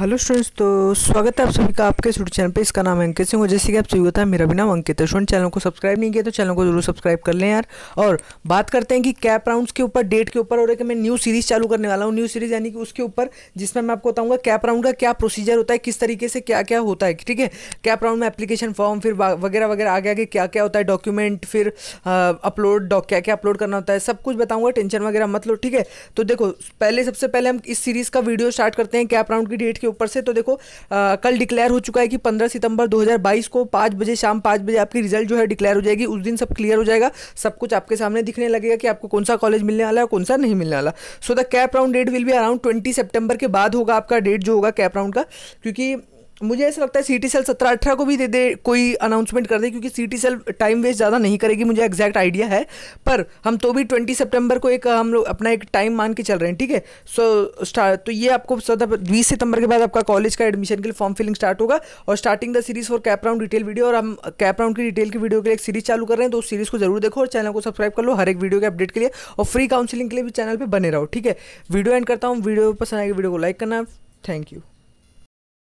hello students तो स्वागत है आप सभी का आपके यूट्यूब चैनल पे इसका नाम अंकित सिंह और जैसे कि आप सभी होता है मेरा भी नाम अंकित है स्टूडेंट चैनल को सब्सक्राइब नहीं किया तो चैनल को जरूर सब्सक्राइब कर लें यार और बात करते हैं कि कैप राउंड्स के ऊपर डेट के ऊपर और एक मैं न्यू सीरीज चालू करने वाला हूँ न्यू सीरीज यानी कि उसके ऊपर जिसमें मैं आपको बताऊँगा कैप राउंड का क्या प्रोसीजर होता है किस तरीके से क्या क्या होता है ठीक है कैप राउंड में एप्लीकेशन फॉर्म फिर वगैरह वगैरह आगे आगे क्या क्या होता है डॉक्यूमेंट फिर अपलोड क्या क्या अपलोड करना होता है सब कुछ बताऊँगा टेंशन वगैरह मत लो ठीक है तो देखो पहले सबसे पहले हम इस सीरीज़ का वीडियो स्टार्ट करते हैं कैप राउंड की डेट के ऊपर से तो देखो आ, कल डिक्लेयर हो चुका है कि पंद्रह सितंबर 2022 को पाँच बजे शाम पाँच बजे आपकी रिजल्ट जो है डिक्लेयर हो जाएगी उस दिन सब क्लियर हो जाएगा सब कुछ आपके सामने दिखने लगेगा कि आपको कौन सा कॉलेज मिलने वाला है कौन सा नहीं मिलने वाला so the cap round date will भी अराउंड ट्वेंटी सेप्टेम्बर के बाद होगा आपका डेट जो होगा कैप राउंड का क्योंकि मुझे ऐसा लगता है सिटी सेल सत्रह अठारह को भी दे दे कोई अनाउंसमेंट कर दे क्योंकि सिटी सेल टाइम वेस्ट ज़्यादा नहीं करेगी मुझे एग्जैक्ट आइडिया है पर हम तो भी ट्वेंटी सितंबर को एक हम लोग अपना एक टाइम मान के चल रहे हैं ठीक है सो स्टार्ट तो ये आपको बीस सितंबर के बाद आपका कॉलेज का एडमिशन के लिए फॉर्म फिलिंग स्टार्ट होगा और starting the series for cap round detail video और हम कैप राउंड की डिटेल की वीडियो के लिए एक सीरीज चालू कर रहे हैं तो उस सीरीज़ को जरूर देखो और चैनल को सब्सक्राइब कर लो हर एक वीडियो के अपडेट के लिए और फ्री काउंसिलिंग के लिए भी चैनल पर बने रहो ठीक है वीडियो एंड करता हूँ वीडियो पसंद आएगी वीडियो को लाइक करना थैंक यू